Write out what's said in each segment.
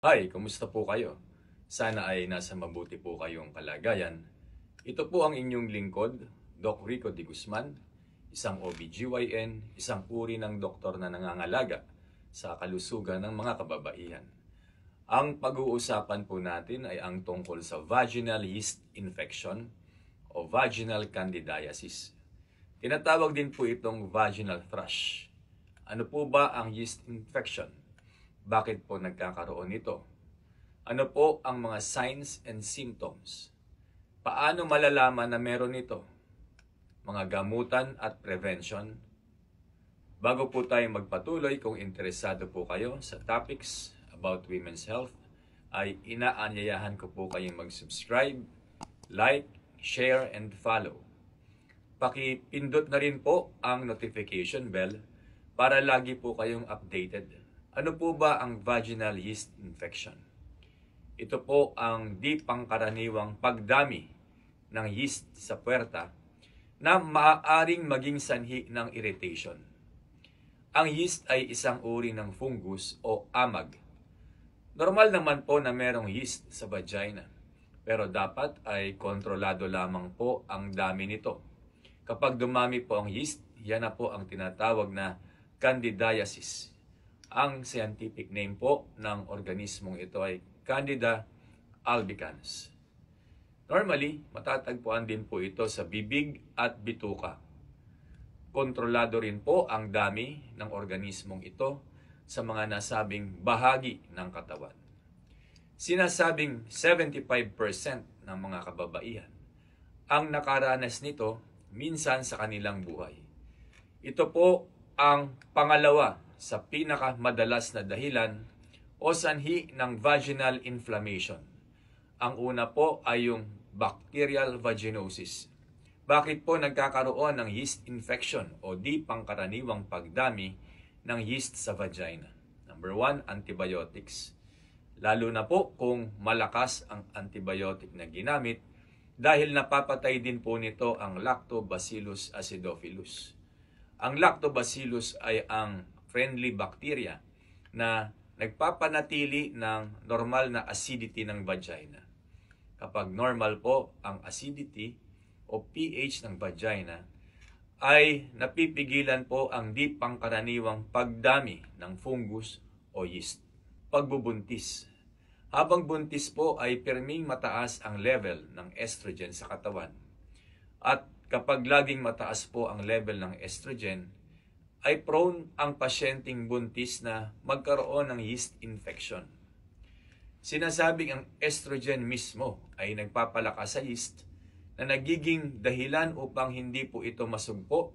Hi, kumusta po kayo? Sana ay nasa mabuti po kayong kalagayan. Ito po ang inyong lingkod, Doc Rico de Guzman, isang OBGYN, isang uri ng doktor na nangangalaga sa kalusugan ng mga kababaihan. Ang pag-uusapan po natin ay ang tungkol sa vaginal yeast infection o vaginal candidiasis. Tinatawag din po itong vaginal thrush. Ano po ba ang yeast infection? Bakit po nagkakaroon nito? Ano po ang mga signs and symptoms? Paano malalaman na meron nito? Mga gamutan at prevention? Bago po tayo magpatuloy, kung interesado po kayo sa topics about women's health, ay inaanyayahan ko po kayong mag-subscribe, like, share, and follow. Pakipindot na rin po ang notification bell para lagi po kayong updated ano po ba ang vaginal yeast infection? Ito po ang di pangkaraniwang pagdami ng yeast sa puwerta na maaaring maging sanhi ng irritation. Ang yeast ay isang uri ng fungus o amag. Normal naman po na merong yeast sa vagina, pero dapat ay kontrolado lamang po ang dami nito. Kapag dumami po ang yeast, yan na po ang tinatawag na candidiasis ang scientific name po ng organismong ito ay Candida albicans. Normally, matatagpuan din po ito sa bibig at bituka. Kontrolado rin po ang dami ng organismong ito sa mga nasabing bahagi ng katawan. Sinasabing 75% ng mga kababaihan ang nakaranas nito minsan sa kanilang buhay. Ito po ang pangalawa sa pinakamadalas na dahilan o sanhi ng vaginal inflammation. Ang una po ay yung bacterial vaginosis. Bakit po nagkakaroon ng yeast infection o di pangkaraniwang pagdami ng yeast sa vagina? Number one, antibiotics. Lalo na po kung malakas ang antibiotic na ginamit dahil napapatay din po nito ang Lactobacillus acidophilus. Ang Lactobacillus ay ang friendly bacteria na nagpapanatili ng normal na acidity ng vagina. Kapag normal po ang acidity o pH ng vagina, ay napipigilan po ang di pangkaraniwang pagdami ng fungus o yeast. Pagbubuntis. Habang buntis po ay perming mataas ang level ng estrogen sa katawan. At kapag laging mataas po ang level ng estrogen, ay prone ang pasyenteng buntis na magkaroon ng yeast infection. Sinasabing ang estrogen mismo ay nagpapalakas sa yeast na nagiging dahilan upang hindi po ito masugpo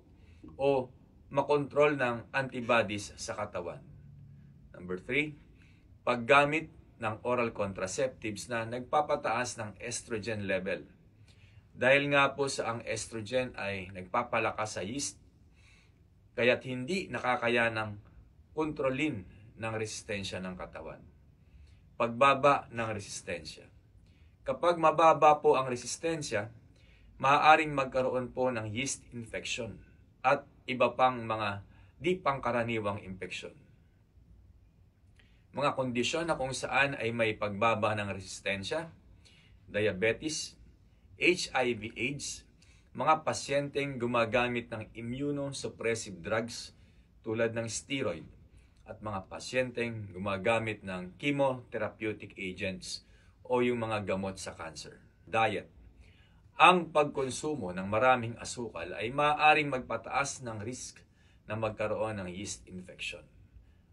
o makontrol ng antibodies sa katawan. Number 3, paggamit ng oral contraceptives na nagpapataas ng estrogen level. Dahil nga po sa ang estrogen ay nagpapalakas sa yeast kaya't hindi nakakayanang kontrolin ng resistensya ng katawan. Pagbaba ng resistensya. Kapag mababa po ang resistensya, maaaring magkaroon po ng yeast infection at iba pang mga di pangkaraniwang impeksyon. Mga kondisyon na kung saan ay may pagbaba ng resistensya, diabetes, HIV AIDS, mga pasyenteng gumagamit ng immunosuppressive drugs tulad ng steroid at mga pasyenteng gumagamit ng chemotherapeutic agents o yung mga gamot sa cancer. Diet. Ang pagkonsumo ng maraming asukal ay maaaring magpataas ng risk na magkaroon ng yeast infection.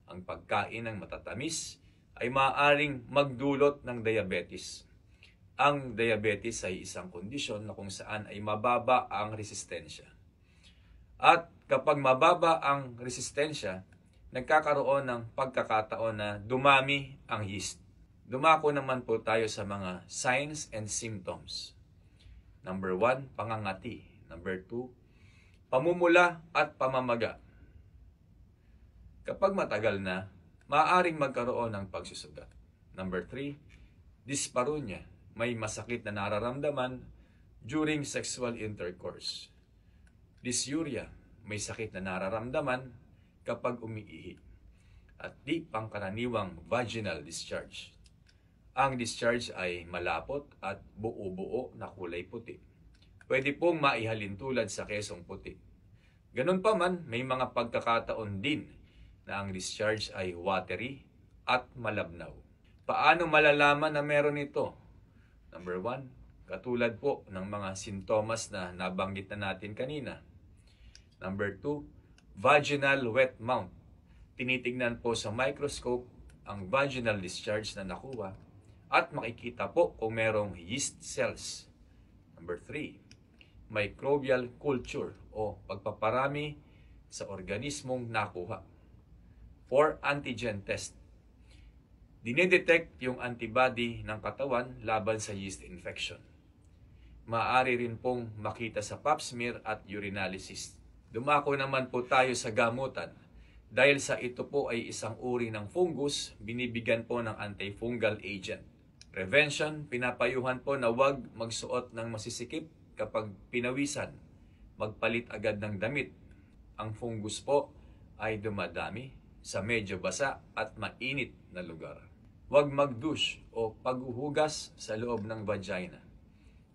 Ang pagkain ng matatamis ay maaaring magdulot ng diabetes ang diabetes ay isang kondisyon na kung saan ay mababa ang resistensya. At kapag mababa ang resistensya, nagkakaroon ng pagkakataon na dumami ang yeast. Dumako naman po tayo sa mga signs and symptoms. Number 1, pangangati. Number 2, pamumula at pamamaga. Kapag matagal na, maaaring magkaroon ng pagsusugat. Number 3, disparunya may masakit na nararamdaman during sexual intercourse. Dysuria, may sakit na nararamdaman kapag umiihi. At di pangkaraniwang vaginal discharge. Ang discharge ay malapot at buo-buo na kulay puti. Pwede pong maihalin tulad sa kesong puti. Ganun pa man, may mga pagkakataon din na ang discharge ay watery at malabnaw. Paano malalaman na meron ito? Number one, katulad po ng mga sintomas na nabanggit na natin kanina. Number two, vaginal wet mount. Tinitingnan po sa microscope ang vaginal discharge na nakuha at makikita po kung merong yeast cells. Number three, microbial culture o pagpaparami sa organismong nakuha. 4. Antigen test dinedetect yung antibody ng katawan laban sa yeast infection. Maaari rin pong makita sa pap smear at urinalysis. Dumako naman po tayo sa gamutan. Dahil sa ito po ay isang uri ng fungus, binibigyan po ng antifungal agent. Prevention, pinapayuhan po na huwag magsuot ng masisikip kapag pinawisan. Magpalit agad ng damit. Ang fungus po ay dumadami sa medyo basa at mainit na lugar. Huwag magdush o paghuhugas sa loob ng vagina.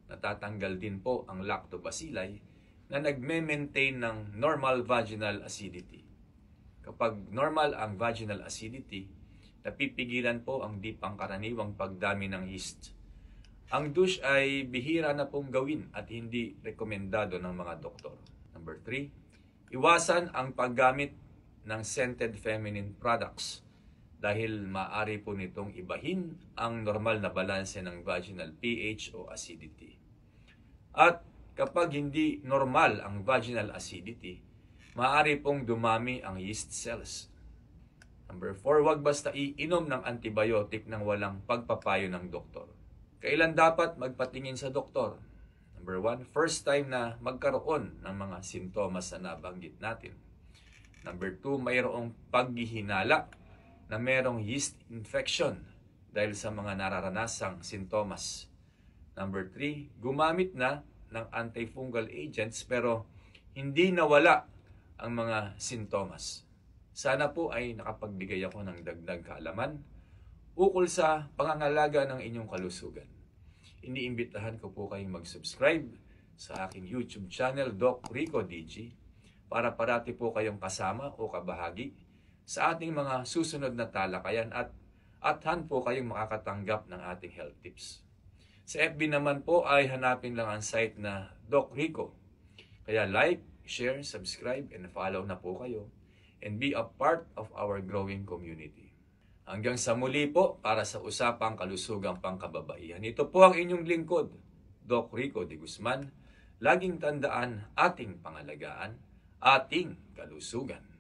Natatanggal din po ang lactobacilli na nagme-maintain ng normal vaginal acidity. Kapag normal ang vaginal acidity, napipigilan po ang di pangkaraniwang pagdami ng yeast. Ang douche ay bihira na pong gawin at hindi rekomendado ng mga doktor. Number 3, iwasan ang paggamit ng scented feminine products dahil maaari po nitong ibahin ang normal na balanse ng vaginal pH o acidity. At kapag hindi normal ang vaginal acidity, maaari pong dumami ang yeast cells. Number 4, wag basta iinom ng antibiotic nang walang pagpapayo ng doktor. Kailan dapat magpatingin sa doktor? Number 1, first time na magkaroon ng mga sintomas na nabanggit natin. Number 2, mayroong paghihinala na merong yeast infection dahil sa mga nararanasang sintomas. Number 3, gumamit na ng antifungal agents pero hindi nawala ang mga sintomas. Sana po ay nakapagbigay ako ng dagdag kaalaman ukol sa pangangalaga ng inyong kalusugan. Iniimbitahan ko po kayong mag-subscribe sa aking YouTube channel, Doc Rico DG, para parati po kayong kasama o kabahagi sa ating mga susunod na talakayan at at han po kayong makakatanggap ng ating health tips. Sa FB naman po ay hanapin lang ang site na Doc Rico. Kaya like, share, subscribe, and follow na po kayo and be a part of our growing community. Hanggang sa muli po para sa usapang kalusugang pangkababaihan. Ito po ang inyong lingkod, Doc Rico de Guzman. Laging tandaan ating pangalagaan, ating kalusugan.